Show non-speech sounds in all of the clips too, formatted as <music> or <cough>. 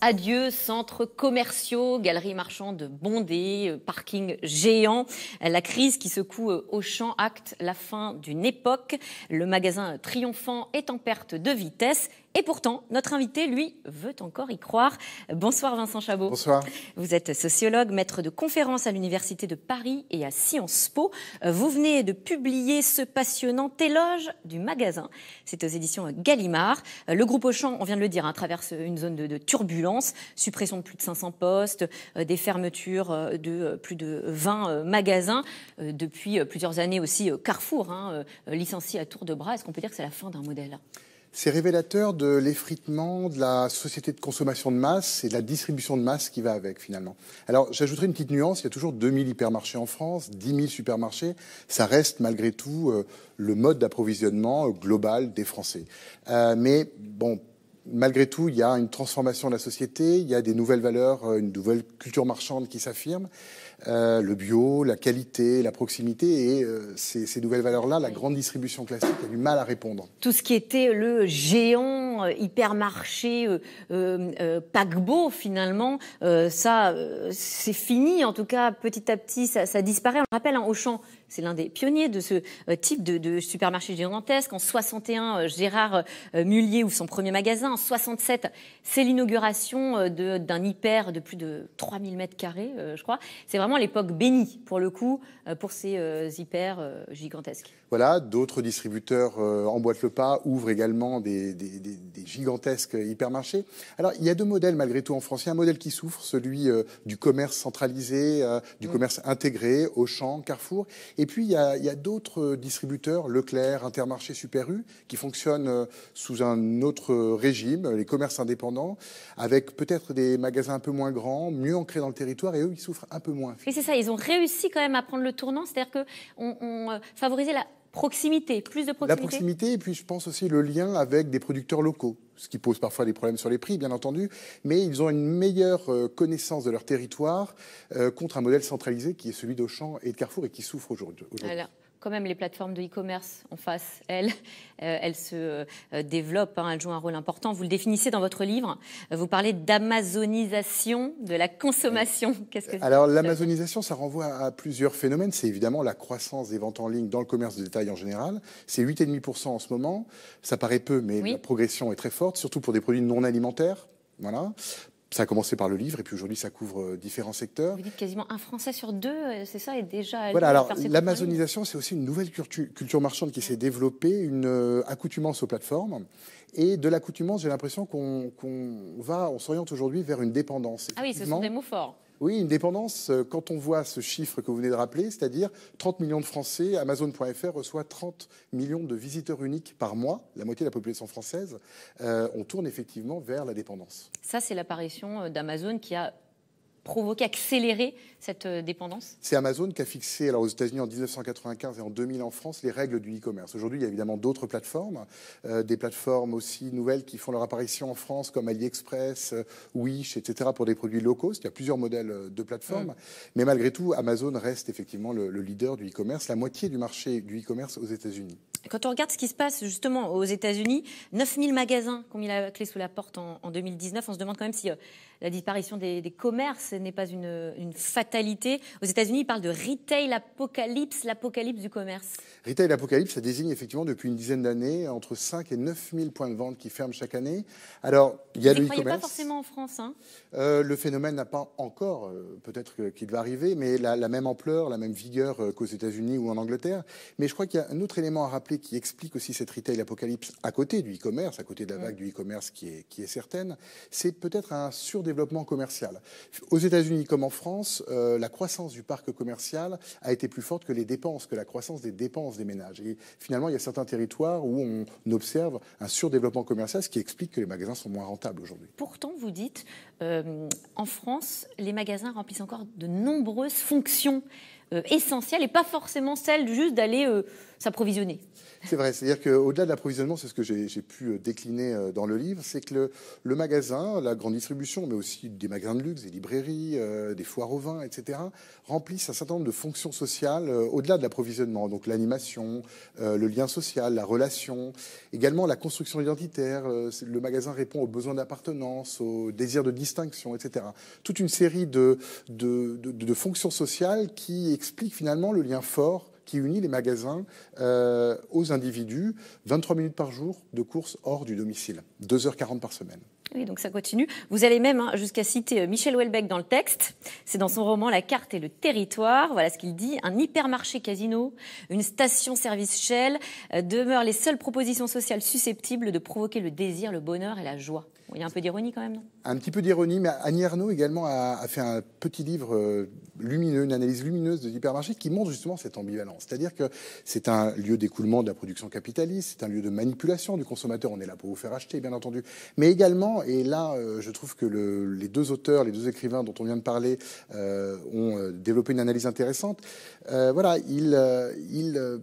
Adieu centres commerciaux, galeries marchandes bondées, euh, parkings géants. La crise qui secoue euh, champ acte la fin d'une époque. Le magasin triomphant est en perte de vitesse et pourtant, notre invité, lui, veut encore y croire. Bonsoir Vincent Chabot. Bonsoir. Vous êtes sociologue, maître de conférences à l'Université de Paris et à Sciences Po. Euh, vous venez de publier ce passionnant éloge du magasin. C'est aux éditions Gallimard. Euh, le groupe Auchan, on vient de le dire, hein, traverse une zone de, turbulence, suppression de plus de 500 postes, euh, des fermetures de plus de 20 magasins. Depuis plusieurs années aussi, Carrefour hein, licencié à tour de bras. Est-ce qu'on peut dire que c'est la fin d'un modèle c'est révélateur de l'effritement de la société de consommation de masse et de la distribution de masse qui va avec finalement. Alors j'ajouterai une petite nuance, il y a toujours 2000 hypermarchés en France, 10 000 supermarchés, ça reste malgré tout euh, le mode d'approvisionnement global des Français. Euh, mais bon, malgré tout, il y a une transformation de la société, il y a des nouvelles valeurs, euh, une nouvelle culture marchande qui s'affirme. Euh, le bio, la qualité, la proximité et euh, ces, nouvelles valeurs-là, la grande distribution classique a du mal à répondre. Tout ce qui était le géant euh, hypermarché euh, paquebot finalement, ça c'est fini en tout cas petit à petit ça, disparaît. On rappelle hein, Auchan c'est l'un des pionniers de ce euh, type de, de, supermarché gigantesque. En 61, euh, Gérard euh, Mullier ouvre son premier magasin. En 67, c'est l'inauguration d'un hyper de plus de 3000 mètres carrés, je crois. C'est vraiment l'époque bénie, pour le coup, pour ces hyper gigantesques. Voilà, d'autres distributeurs emboîtent le pas, ouvrent également des, gigantesques hypermarchés. Alors, il y a deux modèles, malgré tout, en France. Il y a un modèle qui souffre, celui du commerce centralisé, du mm. commerce intégré, Auchan, Carrefour. Et puis, il y a, d'autres distributeurs, Leclerc, Intermarché, Super U, qui fonctionnent euh, sous un autre régime, les commerces indépendants, avec peut-être des magasins un peu moins grands, mieux ancrés dans le territoire, et eux, ils souffrent un peu moins. Et c'est ça, ils ont réussi quand même à prendre le tournant, c'est-à-dire qu'on on, euh, favorisé la Proximité, plus de proximité. La proximité, et puis je pense aussi le lien avec des producteurs locaux, ce qui pose parfois des problèmes sur les prix, bien entendu, mais ils ont une meilleure euh, connaissance de leur territoire euh, contre un modèle centralisé qui est celui d'Auchan et de Carrefour et qui souffre aujourd'hui quand même les plateformes de e-commerce en face, elles, <laughs> euh, elles se euh, développent, hein, elles jouent un rôle important. Vous le définissez dans votre livre. Vous parlez d'amazonisation de la consommation. Euh, Qu'est-ce que Alors l'amazonisation, ça renvoie à plusieurs phénomènes. C'est évidemment la croissance des ventes en ligne dans le commerce de détail en général. C'est 8,5% en ce moment. Ça paraît peu, mais la progression est très forte, surtout pour des produits non alimentaires. Voilà. Ça a commencé par le livre et puis aujourd'hui ça couvre euh, différents secteurs. Vous dites quasiment un Français sur deux, euh, c'est ça, est déjà. Voilà, alors l'amazonisation, c'est aussi une nouvelle culture, marchande qui s'est développée, une euh, accoutumance aux plateformes. Et de l'accoutumance, j'ai l'impression qu'on va, on s'oriente aujourd'hui vers une dépendance. Ah oui, ce sont des mots forts. Oui, une dépendance. Euh, quand on voit ce chiffre que vous venez de rappeler, c'est-à-dire 30 millions de Français, Amazon.fr reçoit 30 millions de visiteurs uniques par mois, la moitié de la population française, euh, on tourne effectivement vers la dépendance. Ça, c'est l'apparition euh, d'Amazon qui a provoquer, accélérer cette euh, dépendance C'est Amazon qui a fixé, alors aux États-Unis en 1995 et en 2000 en France, les règles du e-commerce. Aujourd'hui, il y a évidemment d'autres plateformes, euh, des plateformes aussi nouvelles qui font leur apparition en France, comme AliExpress, euh, Wish, etc., pour des produits locaux. Il y a plusieurs modèles de plateformes. Mm. Mais malgré tout, Amazon reste effectivement le, leader du e-commerce, la moitié du marché du e-commerce aux États-Unis. Quand on regarde ce qui se passe justement aux États-Unis, 9000 magasins ont mis la clé sous la porte en 2019, on se demande quand même si la disparition des, commerces n'est pas une, fatalité. Aux États-Unis, ils parlent de retail apocalypse, l'apocalypse du commerce. Retail apocalypse, ça désigne effectivement depuis une dizaine d'années entre 5 et 9 000 points de vente qui ferment chaque année. Alors, il y a le e-commerce. pas forcément en France. Hein euh, le phénomène n'a pas encore, euh, peut-être qu'il va arriver, mais la, la, même ampleur, la même vigueur euh, qu'aux États-Unis ou en Angleterre. Mais je crois qu'il y a un autre élément à rappeler qui explique aussi cette retail apocalypse à côté du e-commerce, à côté de la mm. vague du e-commerce qui est, qui est certaine. C'est peut-être un sur développement commercial. Aux États-Unis comme en France, euh, la croissance du parc commercial a été plus forte que les dépenses, que la croissance des dépenses des ménages. Et finalement, il y a certains territoires où on observe un surdéveloppement commercial, ce qui explique que les magasins sont moins rentables aujourd'hui. Pourtant, vous dites, euh, en France, les magasins remplissent encore de nombreuses fonctions euh, essentielles et pas forcément celles juste d'aller s'approvisionner. C'est vrai, c'est-à-dire qu'au-delà de l'approvisionnement, c'est ce que j'ai pu euh, décliner euh, dans le livre, c'est que le, magasin, la grande distribution, mais aussi des magasins de luxe, des librairies, euh, des foires au vin, etc., remplissent un certain nombre de fonctions sociales au-delà de l'approvisionnement. Donc l'animation, le lien social, la relation, également la construction identitaire. le magasin répond aux besoins d'appartenance, aux désirs de distinction, etc. Toute une série de fonctions sociales qui expliquent finalement le lien fort qui unit les magasins euh, aux individus. 23 minutes par jour de course hors du domicile, 2h40 par semaine. Oui, donc ça continue. Vous allez même hein, jusqu'à citer euh, Michel Houellebecq dans le texte. C'est dans son roman La carte et le territoire. Voilà ce qu'il dit. Un hypermarché casino, une station-service Shell euh, demeurent les seules propositions sociales susceptibles de provoquer le désir, le bonheur et la joie. Il y a un peu d'ironie quand même, non Un petit peu d'ironie, mais Annie Arnaud également a, a, fait un petit livre euh, lumineux, une analyse lumineuse de l'hypermarché qui montre justement cette ambivalence. C'est-à-dire que c'est un lieu d'écoulement de la production capitaliste, c'est un lieu de manipulation du consommateur. On est là pour vous faire acheter, bien entendu. Mais également, et là, euh, je trouve que les deux auteurs, les deux écrivains dont on vient de parler, euh, ont euh, développé une analyse intéressante. voilà, il, il,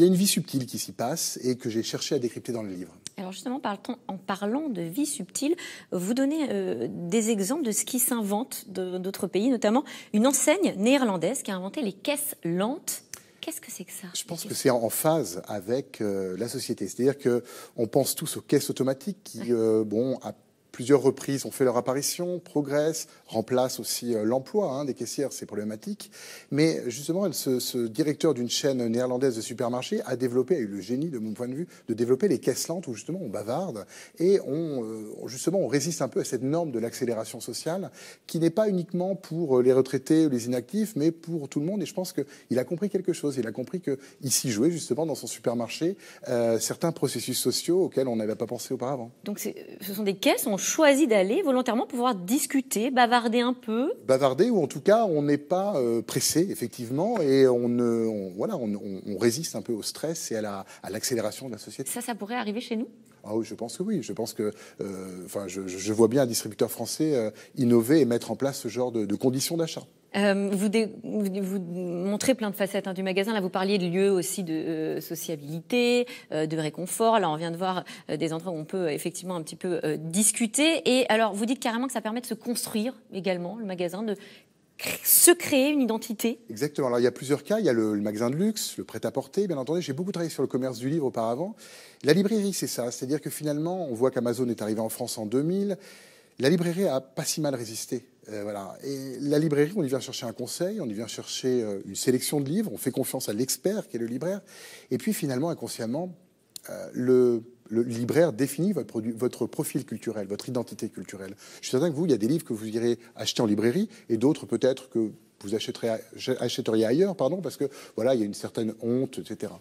y a une vie subtile qui s'y passe et que j'ai cherché à décrypter dans le livre. Alors justement, en parlant de vie subtile, vous donnez des exemples de ce qui s'invente d'autres pays, notamment une enseigne néerlandaise qui a inventé les caisses lentes. Qu'est-ce que c'est que ça Je pense que c'est en phase avec la société. C'est-à-dire qu'on pense tous aux caisses automatiques qui, bon, à plusieurs reprises ont fait leur apparition, progressent, remplacent aussi euh, l'emploi hein, des caissières, c'est problématique. Mais justement, ce, ce directeur d'une chaîne néerlandaise de supermarchés a développé, a eu le génie de mon point de vue, de développer les caisses lentes où justement on bavarde et on, euh, justement on résiste un peu à cette norme de l'accélération sociale qui n'est pas uniquement pour euh, les retraités ou les inactifs, mais pour tout le monde. Et je pense qu'il a compris quelque chose. Il a compris que ici jouait justement dans son supermarché certains processus sociaux auxquels on n'avait pas pensé auparavant. Donc ce sont des caisses, on choisi d'aller volontairement pour pouvoir discuter, bavarder un peu. Bavarder, ou en tout cas, on n'est pas euh, pressé, effectivement, et on, ne voilà, on, résiste un peu au stress et à l'accélération la, à de la société. Ça, ça pourrait arriver chez nous ah oui, je pense que oui. Je pense que, euh, enfin, je, vois bien un distributeur français euh, innover et mettre en place ce genre de, de conditions d'achat. Euh, vous, vous, montrez plein de facettes hein, du magasin. Là, vous parliez de lieux aussi de euh, sociabilité, euh, de réconfort. Là, on vient de voir des endroits où on peut effectivement un petit peu discuter. Et alors, vous dites carrément que ça permet de se construire également, le magasin, de se créer une identité Exactement. Alors, il y a plusieurs cas. Il y a le, magasin de luxe, le prêt-à-porter, bien entendu. J'ai beaucoup travaillé sur le commerce du livre auparavant. La librairie, c'est ça. C'est-à-dire que finalement, on voit qu'Amazon est arrivé en France en 2000. La librairie a pas si mal résisté euh, voilà. Et la librairie, on y vient chercher un conseil, on y vient chercher euh, une sélection de livres, on fait confiance à l'expert qui est le libraire. Et puis finalement, inconsciemment, euh, le, libraire définit votre, votre, profil culturel, votre identité culturelle. Je suis certain que vous, il y a des livres que vous irez acheter en librairie et d'autres peut-être que vous achèteriez ailleurs, pardon, parce que voilà, il y a une certaine honte, etc.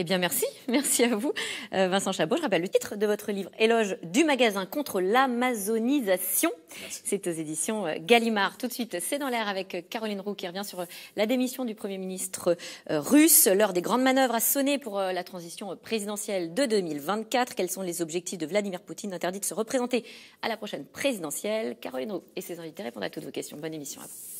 Eh bien, merci. <laughs> Merci à vous, euh, Vincent Chabot. Je rappelle le titre de votre livre, Éloge du magasin contre l'amazonisation. C'est aux éditions euh, Gallimard. Tout de suite, c'est dans l'air avec euh, Caroline Roux qui revient sur la démission du Premier ministre russe. L'heure des grandes manœuvres a sonné pour la transition présidentielle de 2024. Quels sont les objectifs de Vladimir Poutine interdit de se représenter à la prochaine présidentielle Caroline Roux et ses invités répondent à toutes vos questions. Bonne émission à vous.